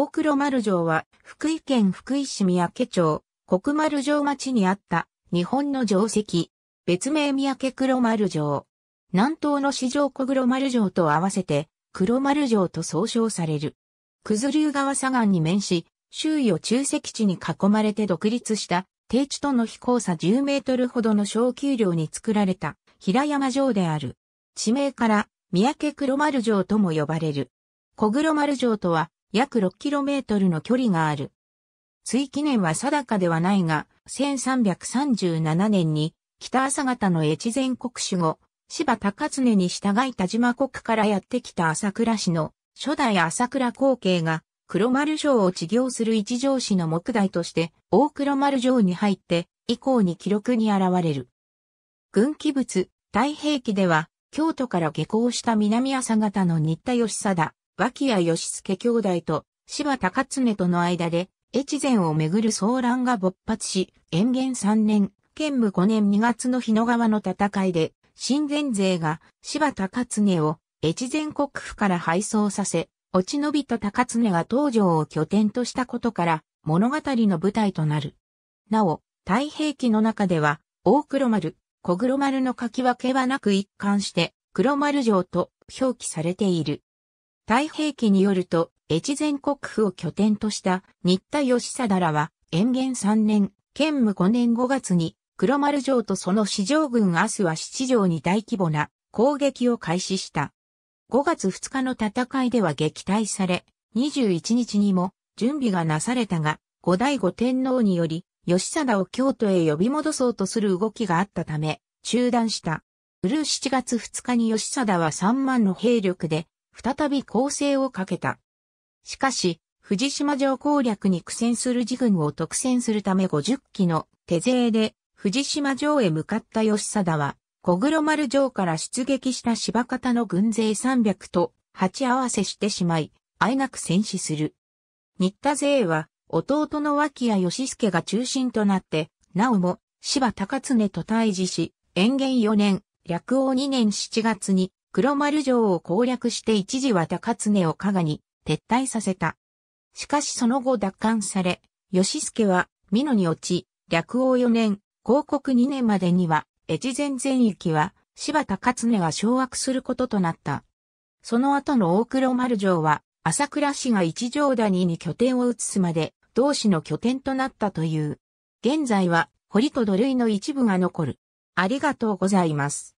大黒丸城は、福井県福井市三宅町、国丸城町にあった、日本の城跡。別名三宅黒丸城。南東の四条小黒丸城と合わせて、黒丸城と総称される。九頭竜川左岸に面し、周囲を中石地に囲まれて独立した、低地との飛行差10メートルほどの小丘陵に作られた、平山城である。地名から、三宅黒丸城とも呼ばれる。小黒丸城とは、約 6km の距離がある。追記念は定かではないが、1337年に北朝方の越前国主後、芝高常に従い田島国からやってきた朝倉氏の初代朝倉光景が黒丸城を治業する一条氏の木材として大黒丸城に入って以降に記録に現れる。軍記物、太平記では京都から下校した南朝方の新田義貞、脇屋義助兄弟と柴高常との間で、越前をめぐる騒乱が勃発し、延元3年、建武5年2月の日野川の戦いで、新前勢が柴高常を越前国府から敗走させ、落ち延びた高常が東条を拠点としたことから物語の舞台となる。なお、太平記の中では、大黒丸、小黒丸の書き分けはなく一貫して、黒丸城と表記されている。太平記によると、越前国府を拠点とした新田義貞らは、延元3年、建武5年5月に、黒丸城とその四条軍明日は七条に大規模な攻撃を開始した。5月2日の戦いでは撃退され、21日にも準備がなされたが、後醍醐天皇により、義貞を京都へ呼び戻そうとする動きがあったため、中断した。うる7月2日に義貞は3万の兵力で、再び攻勢をかけた。しかし、藤島城攻略に苦戦する自軍を独占するため50機の手勢で藤島城へ向かった吉貞は、小黒丸城から出撃した柴方の軍勢300と鉢合わせしてしまい、あえなく戦死する。新田勢は、弟の脇谷義助が中心となって、なおも、柴高常と対峙し、延元4年、略王2年7月に、黒丸城を攻略して一時は高常を加賀に撤退させた。しかしその後奪還され、義助は美濃に落ち、略王4年、広告2年までには、越前全域は、柴田勝根が掌握することとなった。その後の大黒丸城は、朝倉氏が一条谷に拠点を移すまで、同氏の拠点となったという。現在は、堀と土塁の一部が残る。ありがとうございます。